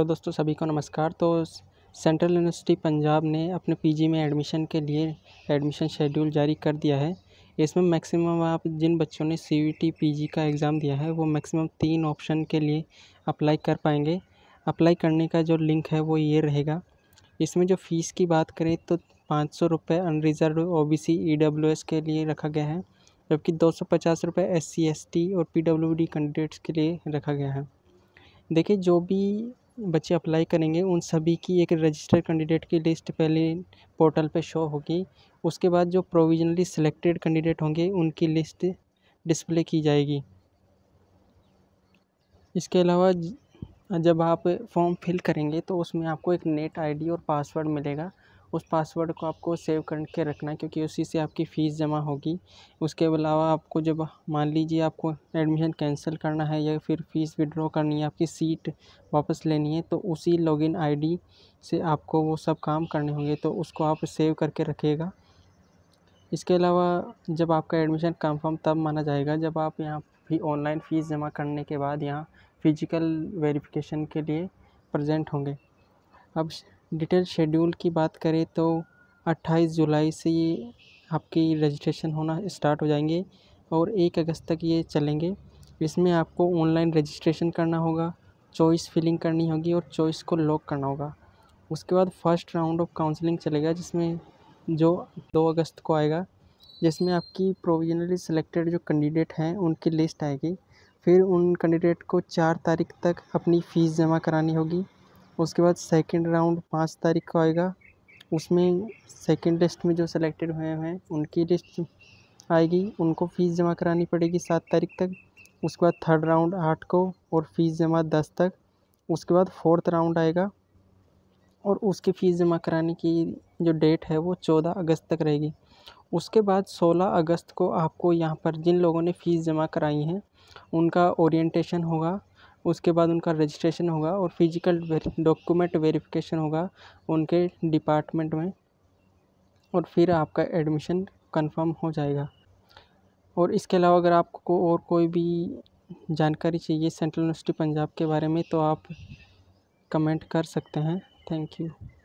hello दोस्तों सभी को नमस्कार तो सेंट्रल यूनिवर्सिटी पंजाब ने अपने पीजी में एडमिशन के लिए एडमिशन शेड्यूल जारी कर दिया है इसमें मैक्सिमम आप जिन बच्चों ने सी e पीजी का एग्ज़ाम दिया है वो मैक्सिमम तीन ऑप्शन के लिए अप्लाई कर पाएंगे अप्लाई करने का जो लिंक है वो ये रहेगा इसमें जो फ़ीस की बात करें तो पाँच सौ रुपये unreserved O B C E W S के लिए रखा गया है जबकि दो सौ पचास रुपये एस सी एस टी और पी डब्ल्यू डी कैंडिडेट्स के लिए रखा गया है देखिए जो भी बच्चे अप्लाई करेंगे उन सभी की एक रजिस्टर्ड कैंडिडेट की लिस्ट पहले पोर्टल पे शो होगी उसके बाद जो प्रोविजनली सिलेक्टेड कैंडिडेट होंगे उनकी लिस्ट डिस्प्ले की जाएगी इसके अलावा जब आप फॉर्म फिल करेंगे तो उसमें आपको एक नेट आईडी और पासवर्ड मिलेगा उस पासवर्ड को आपको सेव करके रखना क्योंकि उसी से आपकी फ़ीस जमा होगी उसके अलावा आपको जब मान लीजिए आपको एडमिशन कैंसिल करना है या फिर फ़ीस विड्रॉ करनी है आपकी सीट वापस लेनी है तो उसी लॉगिन आईडी से आपको वो सब काम करने होंगे तो उसको आप सेव करके रखिएगा इसके अलावा जब आपका एडमिशन कंफर्म तब माना जाएगा जब आप यहाँ भी ऑनलाइन फ़ीस जमा करने के बाद यहाँ फ़िज़िकल वेरिफिकेशन के लिए प्रजेंट होंगे अब डिटेल शेड्यूल की बात करें तो 28 जुलाई से ये आपकी रजिस्ट्रेशन होना स्टार्ट हो जाएंगे और एक अगस्त तक ये चलेंगे इसमें आपको ऑनलाइन रजिस्ट्रेशन करना होगा चॉइस फिलिंग करनी होगी और चॉइस को लॉक करना होगा उसके बाद फर्स्ट राउंड ऑफ काउंसलिंग चलेगा जिसमें जो दो अगस्त को आएगा जिसमें आपकी प्रोविजनली सिलेक्टेड जो कैंडिडेट हैं उनकी लिस्ट आएगी फिर उन कैंडिडेट को चार तारीख तक अपनी फ़ीस जमा करानी होगी उसके बाद सेकंड राउंड पाँच तारीख को आएगा उसमें सेकंड लिस्ट में जो सिलेक्टेड हुए हैं उनकी लिस्ट आएगी उनको फ़ीस जमा करानी पड़ेगी सात तारीख तक उसके बाद थर्ड राउंड आठ को और फ़ीस जमा दस तक उसके बाद फोर्थ राउंड आएगा और उसकी फ़ीस जमा कराने की जो डेट है वो चौदह अगस्त तक रहेगी उसके बाद सोलह अगस्त को आपको यहाँ पर जिन लोगों ने फ़ीस जमा कराई हैं उनका ओरिएंटेशन होगा उसके बाद उनका रजिस्ट्रेशन होगा और फिजिकल डॉक्यूमेंट वेरिफिकेशन होगा उनके डिपार्टमेंट में और फिर आपका एडमिशन कंफर्म हो जाएगा और इसके अलावा अगर आपको और कोई भी जानकारी चाहिए सेंट्रल यूनिवर्सिटी पंजाब के बारे में तो आप कमेंट कर सकते हैं थैंक यू